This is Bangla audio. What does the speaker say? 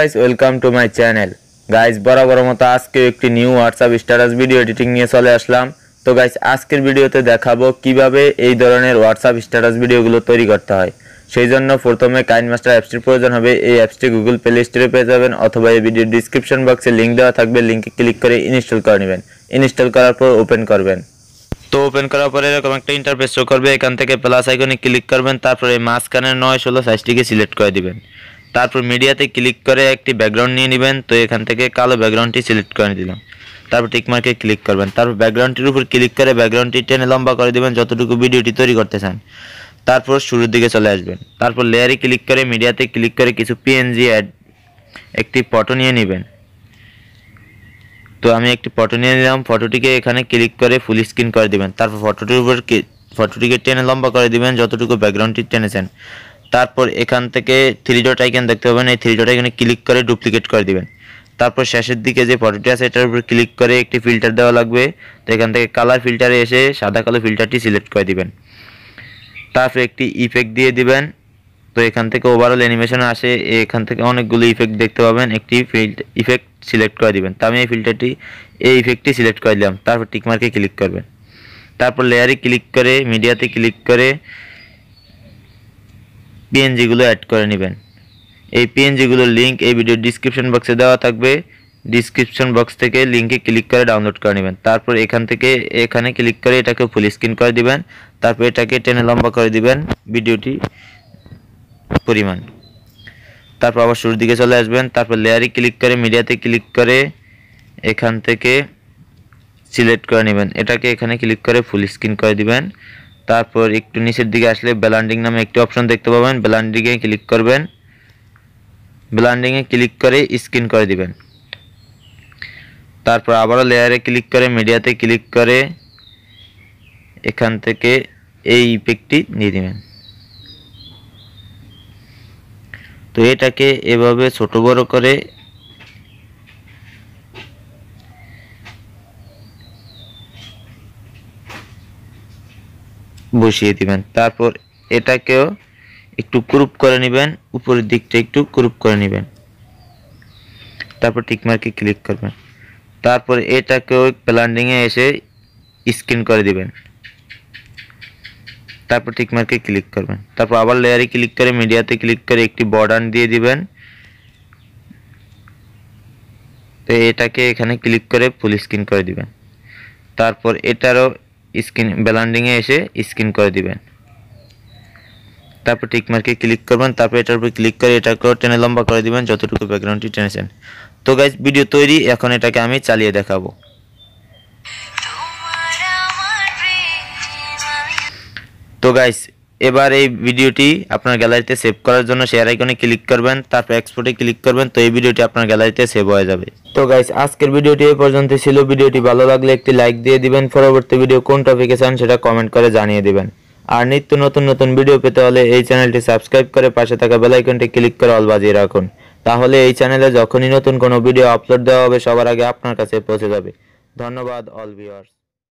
guys welcome to my channel guys বরাবর মতো আজকে একটি new WhatsApp status video editing নিয়ে চলে আসলাম তো গাইস আজকের ভিডিওতে দেখাবো কিভাবে এই ধরনের হোয়াটসঅ্যাপ স্ট্যাটাস ভিডিওগুলো তৈরি করতে হয় সেই জন্য প্রথমে কাইন মাস্টার অ্যাপসটির প্রয়োজন হবে এই অ্যাপসটি গুগল প্লে স্টোরে পেয়ে যাবেন অথবা এই ভিডিও ডিসক্রিপশন বক্সে লিঙ্ক দেওয়া থাকবে লিঙ্কে ক্লিক করে ইনস্টল করে নেবেন ইনস্টল করার পর ওপেন করবেন তো ওপেন করার পরে এরকম একটা ইন্টারফেস শো করবে এখান থেকে প্লাস আইকনে ক্লিক করবেন তারপরে মাঝখানে নয় ষোলো সাইজটিকে সিলেক্ট করে দিবেন তারপর মিডিয়াতে ক্লিক করে একটি ব্যাকগ্রাউন্ড নিয়ে নেবেন তো এখান থেকে কালো ব্যাকগ্রাউন্ডটি সিলেক্ট করে দিলাম তারপর টিকমার্কে ক্লিক করবেন তারপর ব্যাকগ্রাউন্ডটির উপর ক্লিক করে ব্যাকগ্রাউন্ডটি টেনে লম্বা করে দেবেন যতটুকু ভিডিওটি তৈরি করতে চান তারপর শুরুর দিকে চলে আসবেন তারপর লেয়ারে ক্লিক করে মিডিয়াতে ক্লিক করে কিছু পিএনজি অ্যাড একটি ফটো নিয়ে নেবেন তো আমি একটি ফটো নিয়ে নিলাম ফটোটিকে এখানে ক্লিক করে ফুল স্ক্রিন করে দিবেন তারপর ফটোটির উপর ফটোটিকে টেনে লম্বা করে দিবেন যতটুকু ব্যাকগ্রাউন্ডটি টেনেছেন তারপর এখান থেকে থ্রি ডট আইকন দেখতে পাবেন এই থ্রি ডট আইকনে ক্লিক করে ডুপ্লিকেট করে দিবেন তারপর শেষের দিকে যে ফটোটি আছে এটার উপর ক্লিক করে একটি ফিল্টার দেওয়া লাগবে তো এখান থেকে কালার ফিল্টারে এসে সাদা কালো ফিল্টারটি সিলেক্ট করে দিবেন তারপর একটি ইফেক্ট দিয়ে দিবেন তো এখান থেকে ওভারঅল অ্যানিমেশন আসে এখান থেকে অনেকগুলো ইফেক্ট দেখতে পাবেন একটি ইফেক্ট সিলেক্ট করে দিবেন তো আমি এই ফিল্টারটি এই ইফেক্টটি সিলেক্ট করে দিলাম তারপর টিকমার্কে ক্লিক করবেন তারপর লেয়ারে ক্লিক করে মিডিয়াতে ক্লিক করে পিএনজিগুলো অ্যাড করে নেবেন এই পিএনজিগুলোর লিঙ্ক এই ভিডিও ডিসক্রিপশন বক্সে দেওয়া থাকবে ডিসক্রিপশন বক্স থেকে লিঙ্কে ক্লিক করে ডাউনলোড করে নেবেন তারপর এখান থেকে এখানে ক্লিক করে এটাকে ফুল স্ক্রিন করে দিবেন তারপর এটাকে টেনে লম্বা করে দিবেন ভিডিওটি পরিমাণ তারপর আবার শুরুর দিকে চলে আসবেন তারপর লেয়ারে ক্লিক করে মিডিয়াতে ক্লিক করে এখান থেকে সিলেক্ট করে নেবেন এটাকে এখানে ক্লিক করে ফুল স্ক্রিন করে দিবেন তারপর একটু নিচের দিকে আসলে ব্লান্ডিং নামে একটি অপশন দেখতে পাবেন ব্লান্ডিংয়ে ক্লিক করবেন ব্লান্ডিংয়ে ক্লিক করে স্ক্রিন করে দিবেন তারপর আবারও লেয়ারে ক্লিক করে মিডিয়াতে ক্লিক করে এখান থেকে এই ইফেক্টটি দিয়ে দেবেন তো এটাকে এভাবে ছোট বড় করে বসিয়ে দিবেন তারপর এটাকেও একটু ক্রুপ করে নেবেন উপরের দিকটা একটু ক্রুপ করে নেবেন তারপর টিকমার্কে ক্লিক করবেন তারপর এটাকেও প্ল্যান্ডিংয়ে এসে স্ক্রিন করে দিবেন তারপর টিকমার্কে ক্লিক করবেন তারপর আবার লেয়ারে ক্লিক করে মিডিয়াতে ক্লিক করে একটি বর্ডার দিয়ে দিবেন তো এটাকে এখানে ক্লিক করে ফুল স্ক্রিন করে দিবেন তারপর এটারও স্ক্রিন ব্যালান্ডিংয়ে এসে স্ক্রিন করে দিবেন তারপর টিকমার্কে ক্লিক করবেন তারপর এটার উপর ক্লিক করে করে টেনে লম্বা করে দিবেন যতটুকু ব্যাকগ্রাউন্ডটি টেনেছেন তো গাইজ ভিডিও তৈরি এখন এটাকে আমি চালিয়ে দেখাবো তো গাইস এবার এই ভিডিওটি আপনার গ্যালারিতে সেভ করার জন্য শেয়ার আইকনে ক্লিক করবেন তারপর এক্সপোর্টে ক্লিক করবেন তো এই ভিডিওটি আপনার গ্যালারিতে সেভ হয়ে যাবে তো গাইস আজকের ভিডিওটি এই পর্যন্ত ছিল ভিডিওটি ভালো লাগলে একটি লাইক দিয়ে দিবেন পরবর্তী ভিডিও কোন টপিকে চান সেটা কমেন্ট করে জানিয়ে দিবেন আর নিত্য নতুন নতুন ভিডিও পেতে হলে এই চ্যানেলটি সাবস্ক্রাইব করে পাশে থাকা আইকনটি ক্লিক করে অল বাজিয়ে রাখুন তাহলে এই চ্যানেলে যখনই নতুন কোনো ভিডিও আপলোড দেওয়া হবে সবার আগে আপনার কাছে পৌঁছে যাবে ধন্যবাদ অল ভিউয়ার্স